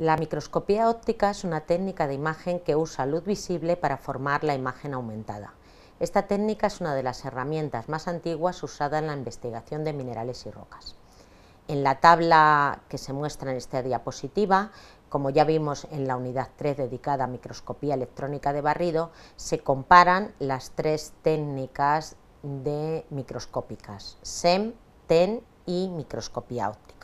La microscopía óptica es una técnica de imagen que usa luz visible para formar la imagen aumentada. Esta técnica es una de las herramientas más antiguas usadas en la investigación de minerales y rocas. En la tabla que se muestra en esta diapositiva, como ya vimos en la unidad 3 dedicada a microscopía electrónica de barrido, se comparan las tres técnicas de microscópicas, SEM, TEN y microscopía óptica.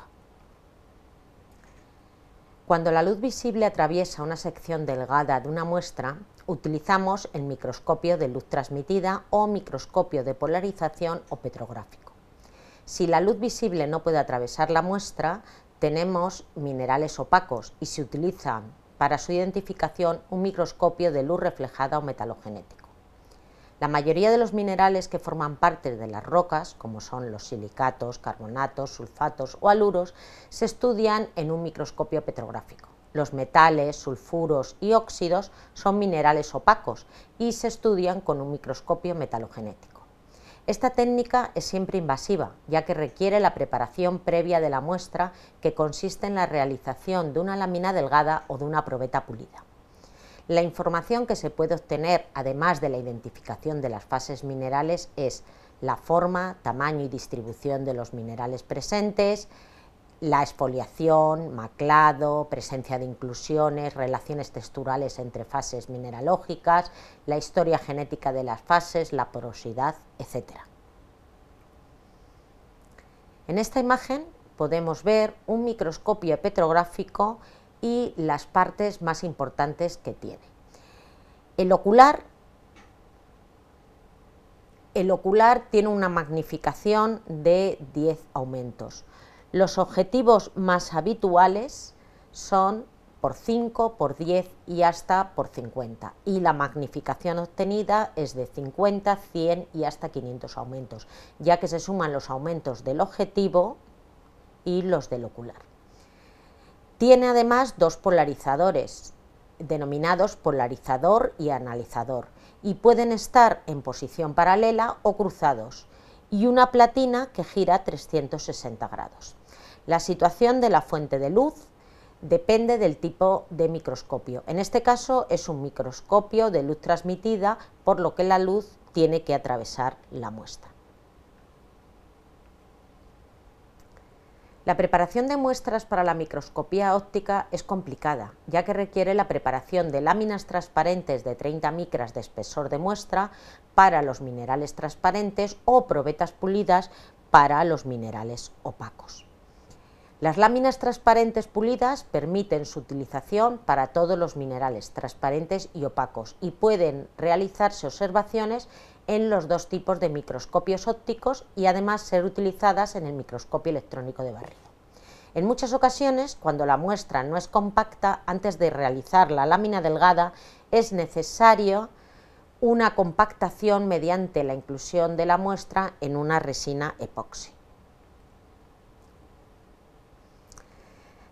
Cuando la luz visible atraviesa una sección delgada de una muestra, utilizamos el microscopio de luz transmitida o microscopio de polarización o petrográfico. Si la luz visible no puede atravesar la muestra, tenemos minerales opacos y se utiliza para su identificación un microscopio de luz reflejada o metalogenético. La mayoría de los minerales que forman parte de las rocas, como son los silicatos, carbonatos, sulfatos o aluros, se estudian en un microscopio petrográfico. Los metales, sulfuros y óxidos son minerales opacos y se estudian con un microscopio metalogenético. Esta técnica es siempre invasiva, ya que requiere la preparación previa de la muestra que consiste en la realización de una lámina delgada o de una probeta pulida. La información que se puede obtener, además de la identificación de las fases minerales, es la forma, tamaño y distribución de los minerales presentes, la exfoliación, maclado, presencia de inclusiones, relaciones texturales entre fases mineralógicas, la historia genética de las fases, la porosidad, etc. En esta imagen podemos ver un microscopio petrográfico y las partes más importantes que tiene. El ocular, el ocular tiene una magnificación de 10 aumentos. Los objetivos más habituales son por 5, por 10 y hasta por 50. Y la magnificación obtenida es de 50, 100 y hasta 500 aumentos, ya que se suman los aumentos del objetivo y los del ocular. Tiene además dos polarizadores, denominados polarizador y analizador, y pueden estar en posición paralela o cruzados, y una platina que gira 360 grados. La situación de la fuente de luz depende del tipo de microscopio. En este caso es un microscopio de luz transmitida, por lo que la luz tiene que atravesar la muestra. La preparación de muestras para la microscopía óptica es complicada, ya que requiere la preparación de láminas transparentes de 30 micras de espesor de muestra para los minerales transparentes o probetas pulidas para los minerales opacos. Las láminas transparentes pulidas permiten su utilización para todos los minerales transparentes y opacos y pueden realizarse observaciones en los dos tipos de microscopios ópticos y además ser utilizadas en el microscopio electrónico de barrido. En muchas ocasiones, cuando la muestra no es compacta, antes de realizar la lámina delgada es necesario una compactación mediante la inclusión de la muestra en una resina epoxi.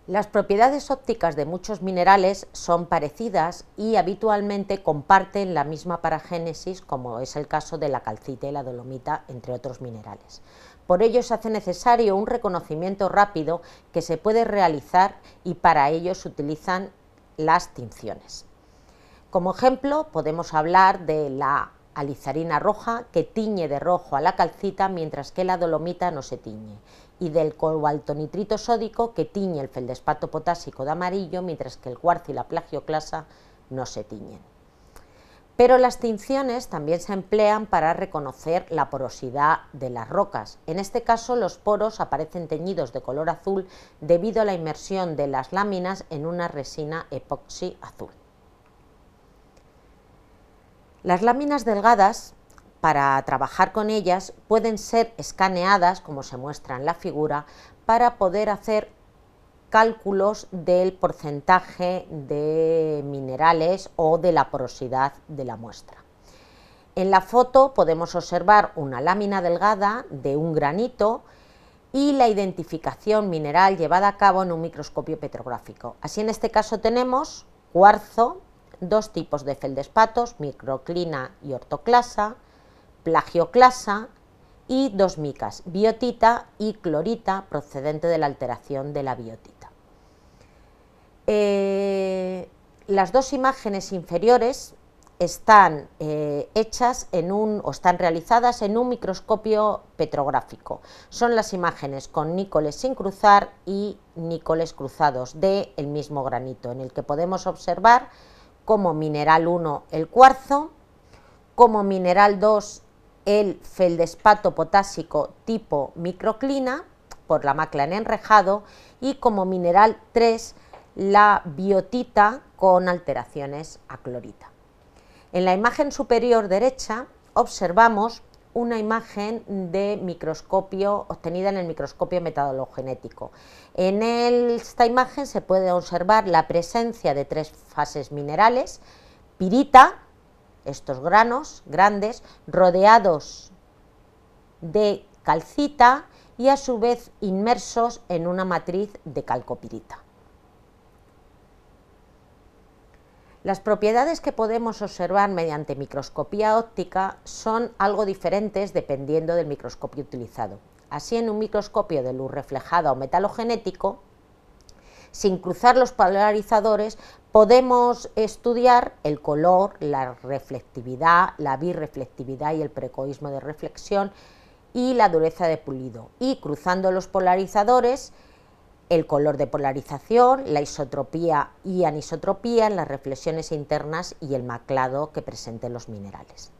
Las propiedades ópticas de muchos minerales son parecidas y habitualmente comparten la misma paragénesis como es el caso de la calcita y la dolomita, entre otros minerales. Por ello se hace necesario un reconocimiento rápido que se puede realizar y para ello se utilizan las tinciones. Como ejemplo podemos hablar de la alizarina roja que tiñe de rojo a la calcita mientras que la dolomita no se tiñe y del cobaltonitrito sódico que tiñe el feldespato potásico de amarillo, mientras que el cuarzo y la plagioclasa no se tiñen. Pero las tinciones también se emplean para reconocer la porosidad de las rocas. En este caso los poros aparecen teñidos de color azul debido a la inmersión de las láminas en una resina epoxi azul. Las láminas delgadas para trabajar con ellas pueden ser escaneadas, como se muestra en la figura, para poder hacer cálculos del porcentaje de minerales o de la porosidad de la muestra. En la foto podemos observar una lámina delgada de un granito y la identificación mineral llevada a cabo en un microscopio petrográfico. Así en este caso tenemos cuarzo, dos tipos de feldespatos, microclina y ortoclasa, plagioclasa y dos micas, biotita y clorita, procedente de la alteración de la biotita. Eh, las dos imágenes inferiores están eh, hechas en un, o están realizadas en un microscopio petrográfico. Son las imágenes con nícoles sin cruzar y nícoles cruzados del el mismo granito, en el que podemos observar como mineral 1 el cuarzo, como mineral 2 el feldespato potásico tipo microclina por la macla en enrejado y como mineral 3 la biotita con alteraciones a clorita. En la imagen superior derecha observamos una imagen de microscopio obtenida en el microscopio genético En esta imagen se puede observar la presencia de tres fases minerales, pirita, estos granos grandes rodeados de calcita y a su vez inmersos en una matriz de calcopirita. Las propiedades que podemos observar mediante microscopía óptica son algo diferentes dependiendo del microscopio utilizado. Así en un microscopio de luz reflejada o metalogenético sin cruzar los polarizadores, podemos estudiar el color, la reflectividad, la birreflectividad y el precoísmo de reflexión y la dureza de pulido. Y cruzando los polarizadores, el color de polarización, la isotropía y anisotropía en las reflexiones internas y el maclado que presenten los minerales.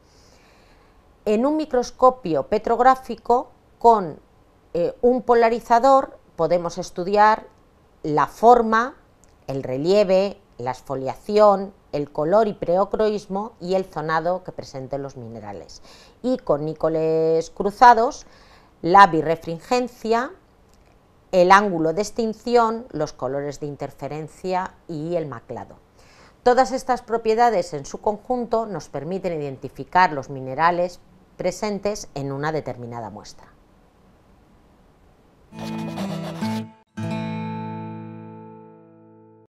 En un microscopio petrográfico con eh, un polarizador podemos estudiar la forma, el relieve, la esfoliación, el color y preocroismo y el zonado que presenten los minerales. Y con nícoles cruzados, la birefringencia, el ángulo de extinción, los colores de interferencia y el maclado. Todas estas propiedades en su conjunto nos permiten identificar los minerales presentes en una determinada muestra.